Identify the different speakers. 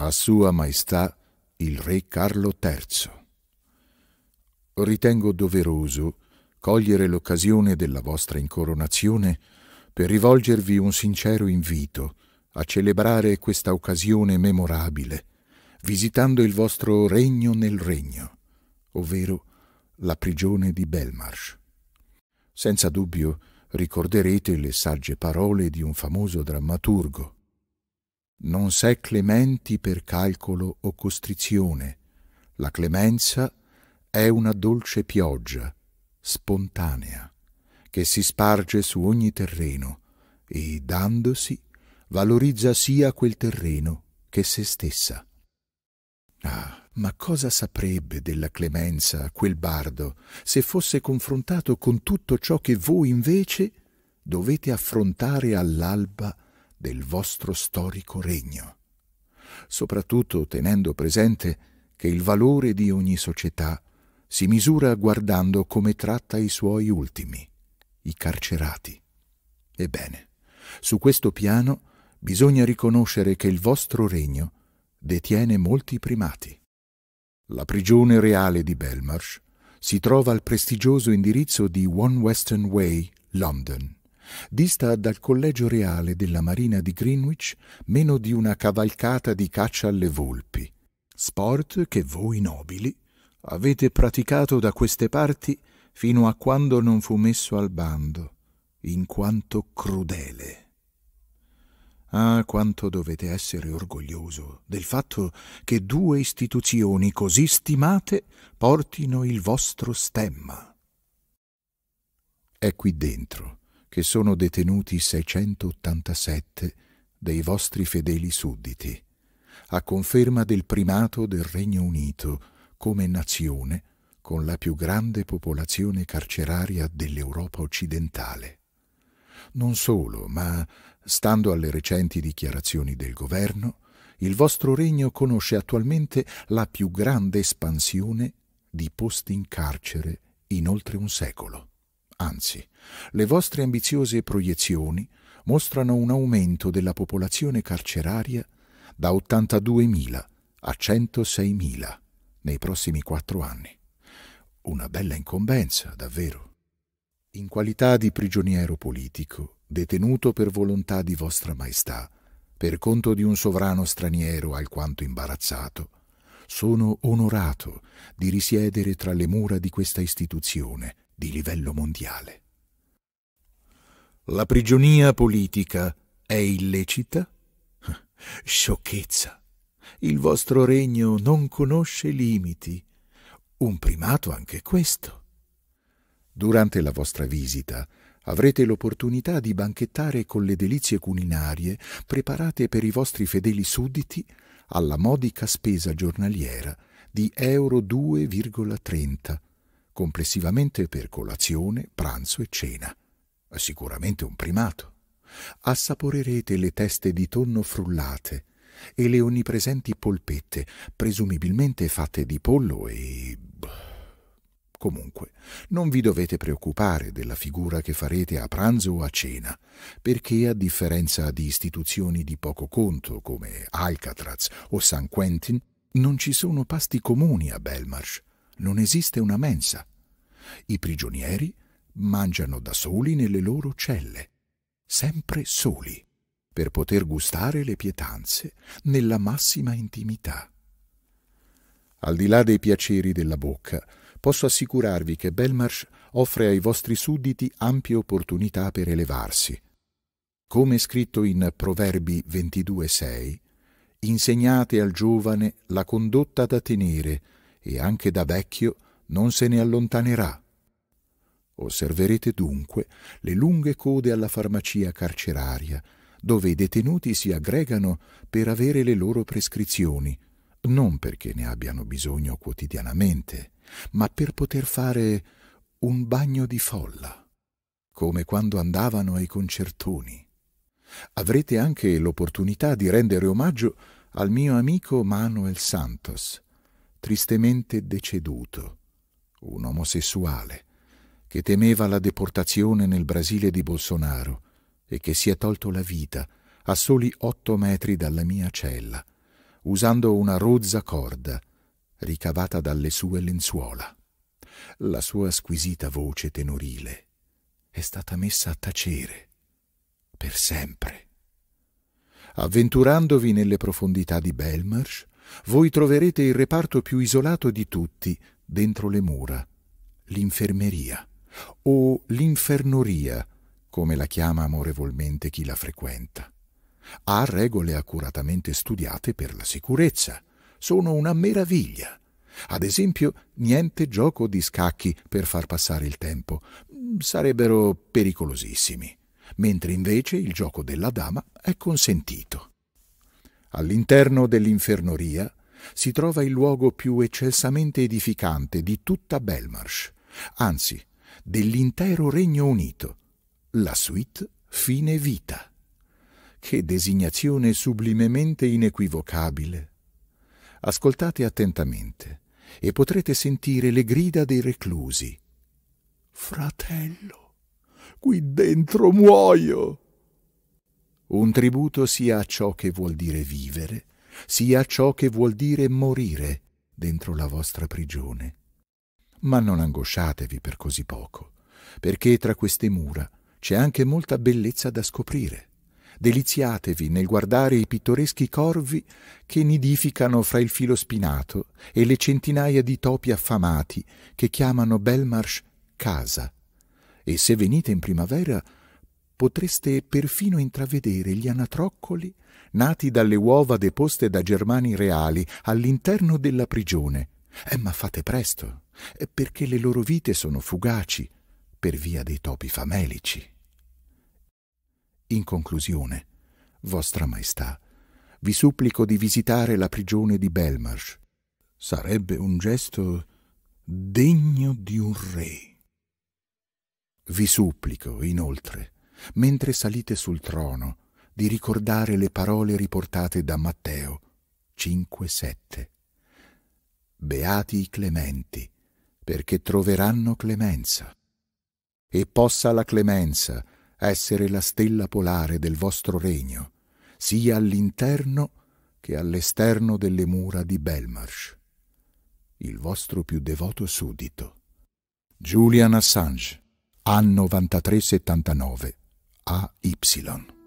Speaker 1: a Sua Maestà il Re Carlo III. Ritengo doveroso cogliere l'occasione della vostra incoronazione per rivolgervi un sincero invito a celebrare questa occasione memorabile, visitando il vostro regno nel regno, ovvero la prigione di Belmarsh. Senza dubbio ricorderete le sagge parole di un famoso drammaturgo, non s'è clementi per calcolo o costrizione. La clemenza è una dolce pioggia, spontanea, che si sparge su ogni terreno e, dandosi, valorizza sia quel terreno che se stessa. Ah, ma cosa saprebbe della clemenza quel bardo se fosse confrontato con tutto ciò che voi invece dovete affrontare all'alba del vostro storico regno, soprattutto tenendo presente che il valore di ogni società si misura guardando come tratta i suoi ultimi, i carcerati. Ebbene, su questo piano bisogna riconoscere che il vostro regno detiene molti primati. La prigione reale di Belmarsh si trova al prestigioso indirizzo di One Western Way, London, Dista dal collegio reale della Marina di Greenwich meno di una cavalcata di caccia alle volpi, sport che voi nobili avete praticato da queste parti fino a quando non fu messo al bando, in quanto crudele. Ah, quanto dovete essere orgoglioso del fatto che due istituzioni così stimate portino il vostro stemma. È qui dentro che sono detenuti 687 dei vostri fedeli sudditi, a conferma del primato del Regno Unito come nazione con la più grande popolazione carceraria dell'Europa occidentale. Non solo, ma, stando alle recenti dichiarazioni del governo, il vostro regno conosce attualmente la più grande espansione di posti in carcere in oltre un secolo. Anzi, le vostre ambiziose proiezioni mostrano un aumento della popolazione carceraria da 82.000 a 106.000 nei prossimi quattro anni. Una bella incombenza, davvero. In qualità di prigioniero politico, detenuto per volontà di vostra maestà, per conto di un sovrano straniero alquanto imbarazzato, sono onorato di risiedere tra le mura di questa istituzione di livello mondiale. La prigionia politica è illecita? Sciocchezza. Il vostro regno non conosce limiti. Un primato anche questo. Durante la vostra visita avrete l'opportunità di banchettare con le delizie culinarie preparate per i vostri fedeli sudditi alla modica spesa giornaliera di euro 2,30, complessivamente per colazione, pranzo e cena sicuramente un primato. Assaporerete le teste di tonno frullate e le onnipresenti polpette, presumibilmente fatte di pollo e... Boh, comunque, non vi dovete preoccupare della figura che farete a pranzo o a cena, perché a differenza di istituzioni di poco conto come Alcatraz o San Quentin, non ci sono pasti comuni a Belmarsh, non esiste una mensa. I prigionieri mangiano da soli nelle loro celle, sempre soli, per poter gustare le pietanze nella massima intimità. Al di là dei piaceri della bocca, posso assicurarvi che Belmarsh offre ai vostri sudditi ampie opportunità per elevarsi. Come scritto in Proverbi 22.6, insegnate al giovane la condotta da tenere e anche da vecchio non se ne allontanerà. Osserverete dunque le lunghe code alla farmacia carceraria, dove i detenuti si aggregano per avere le loro prescrizioni, non perché ne abbiano bisogno quotidianamente, ma per poter fare un bagno di folla, come quando andavano ai concertoni. Avrete anche l'opportunità di rendere omaggio al mio amico Manuel Santos, tristemente deceduto, un omosessuale, che temeva la deportazione nel Brasile di Bolsonaro e che si è tolto la vita a soli otto metri dalla mia cella, usando una rozza corda ricavata dalle sue lenzuola. La sua squisita voce tenorile è stata messa a tacere per sempre. Avventurandovi nelle profondità di Belmarsh, voi troverete il reparto più isolato di tutti dentro le mura, l'infermeria o l'infernoria, come la chiama amorevolmente chi la frequenta. Ha regole accuratamente studiate per la sicurezza. Sono una meraviglia. Ad esempio, niente gioco di scacchi per far passare il tempo. Mm, sarebbero pericolosissimi. Mentre invece il gioco della dama è consentito. All'interno dell'infernoria si trova il luogo più eccelsamente edificante di tutta Belmarsh. Anzi, dell'intero Regno Unito, la suite Fine Vita. Che designazione sublimemente inequivocabile! Ascoltate attentamente e potrete sentire le grida dei reclusi. Fratello, qui dentro muoio! Un tributo sia a ciò che vuol dire vivere, sia a ciò che vuol dire morire dentro la vostra prigione. Ma non angosciatevi per così poco, perché tra queste mura c'è anche molta bellezza da scoprire. Deliziatevi nel guardare i pittoreschi corvi che nidificano fra il filo spinato e le centinaia di topi affamati che chiamano Belmarsh casa. E se venite in primavera potreste perfino intravedere gli anatroccoli nati dalle uova deposte da germani reali all'interno della prigione, eh, ma fate presto, perché le loro vite sono fugaci per via dei topi famelici. In conclusione, Vostra Maestà, vi supplico di visitare la prigione di Belmarsh. Sarebbe un gesto degno di un re. Vi supplico, inoltre, mentre salite sul trono, di ricordare le parole riportate da Matteo 5.7 beati i clementi, perché troveranno clemenza. E possa la clemenza essere la stella polare del vostro regno, sia all'interno che all'esterno delle mura di Belmarsh. Il vostro più devoto suddito. Julian Assange, A9379, AY.